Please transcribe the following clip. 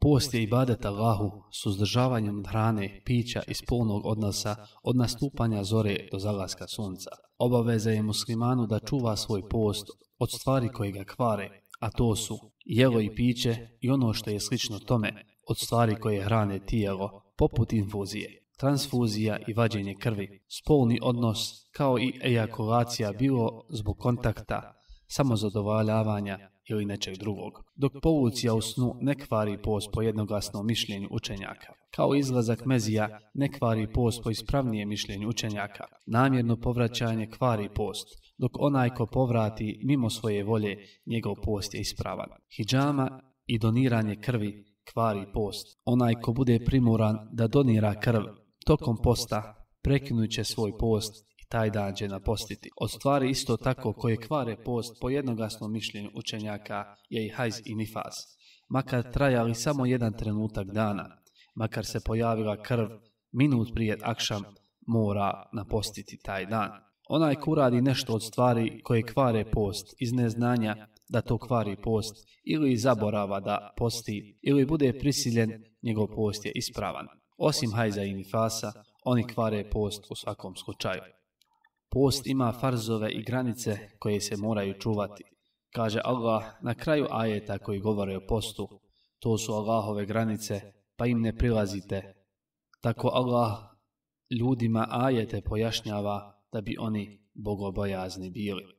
Post je ibadet Allahu, suzdržavanjem od hrane, pića i spolnog odnosa od nastupanja zore do zalaska sunca. Obaveza je muslimanu da čuva svoj post od stvari koje ga kvare, a to su jelo i piće i ono što je slično tome od stvari koje hrane tijelo, poput infuzije, transfuzija i vađenje krvi, spolni odnos kao i ejakulacija bilo zbog kontakta, samozadovoljavanja ili nečeg drugog, dok povucija u snu ne kvari post po jednoglasnom mišljenju učenjaka. Kao izlazak mezija ne kvari post po ispravnije mišljenju učenjaka. Namjerno povraćanje kvari post, dok onaj ko povrati mimo svoje volje, njegov post je ispravan. Hidžama i doniranje krvi kvari post. Onaj ko bude primoran da donira krv tokom posta, prekinut će svoj post taj dan će napostiti. Od stvari isto tako koje kvare post po jednogasnom mišljenju učenjaka je i hajz i nifaz. Makar trajali samo jedan trenutak dana, makar se pojavila krv minut prije akšam, mora napostiti taj dan. Onaj ko uradi nešto od stvari koje kvare post iz neznanja da to kvari post ili zaborava da posti ili bude prisiljen, njegov post je ispravan. Osim hajza i nifasa, oni kvare post u svakom slučaju. Post ima farzove i granice koje se moraju čuvati. Kaže Allah na kraju ajeta koji govore o postu. To su Allahove granice, pa im ne prilazite. Tako Allah ljudima ajete pojašnjava da bi oni bogobojazni bili.